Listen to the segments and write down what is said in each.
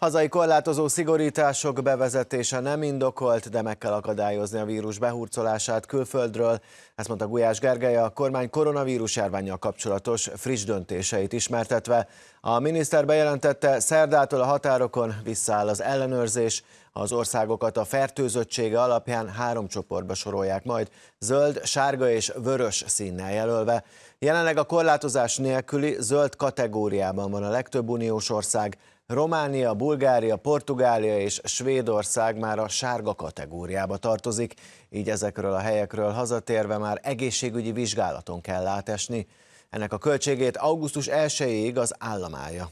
Hazai korlátozó szigorítások bevezetése nem indokolt, de meg kell akadályozni a vírus behurcolását külföldről. Ezt mondta Gulyás Gergely a kormány koronavírus járványjal kapcsolatos friss döntéseit ismertetve. A miniszter bejelentette, szerdától a határokon visszaáll az ellenőrzés, az országokat a fertőzöttsége alapján három csoportba sorolják majd, zöld, sárga és vörös színnel jelölve. Jelenleg a korlátozás nélküli zöld kategóriában van a legtöbb uniós ország, Románia, Bulgária, Portugália és Svédország már a sárga kategóriába tartozik, így ezekről a helyekről hazatérve már egészségügyi vizsgálaton kell látesni. Ennek a költségét augusztus 1-ig az állam állja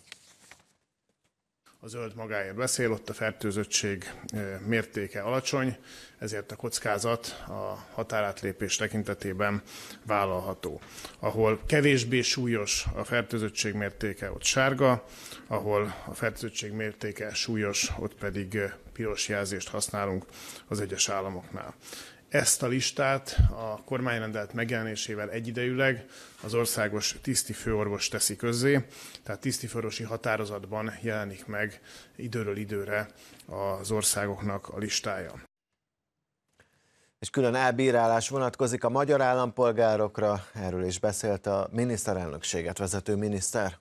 az zöld magáért beszél, ott a fertőzöttség mértéke alacsony, ezért a kockázat a határátlépés tekintetében vállalható. Ahol kevésbé súlyos a fertőzöttség mértéke, ott sárga, ahol a fertőzöttség mértéke súlyos, ott pedig piros jelzést használunk az egyes államoknál. Ezt a listát a kormányrendelt megjelenésével egyidejűleg az országos tiszti főorvos teszi közzé, tehát tiszti főorvosi határozatban jelenik meg időről időre az országoknak a listája és külön elbírálás vonatkozik a magyar állampolgárokra, erről is beszélt a miniszterelnökséget vezető miniszter.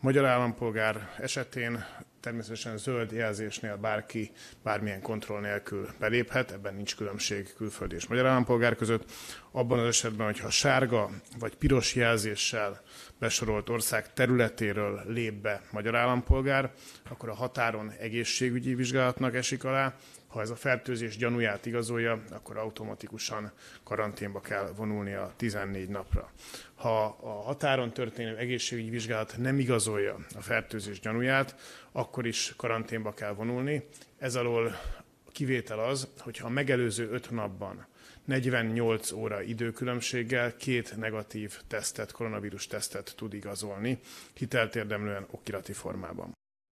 Magyar állampolgár esetén Természetesen zöld jelzésnél bárki bármilyen kontroll nélkül beléphet, ebben nincs különbség külföldi és magyar állampolgár között. Abban az esetben, hogyha sárga vagy piros jelzéssel besorolt ország területéről lép be magyar állampolgár, akkor a határon egészségügyi vizsgálatnak esik alá, ha ez a fertőzés gyanúját igazolja, akkor automatikusan karanténba kell vonulni a 14 napra. Ha a határon történő egészségügyi vizsgálat nem igazolja a fertőzés gyanúját, akkor akkor is karanténba kell vonulni. Ez alól kivétel az, hogyha a megelőző öt napban 48 óra időkülönbséggel két negatív tesztet, koronavírus tesztet tud igazolni, hitelt érdemlően okirati formában.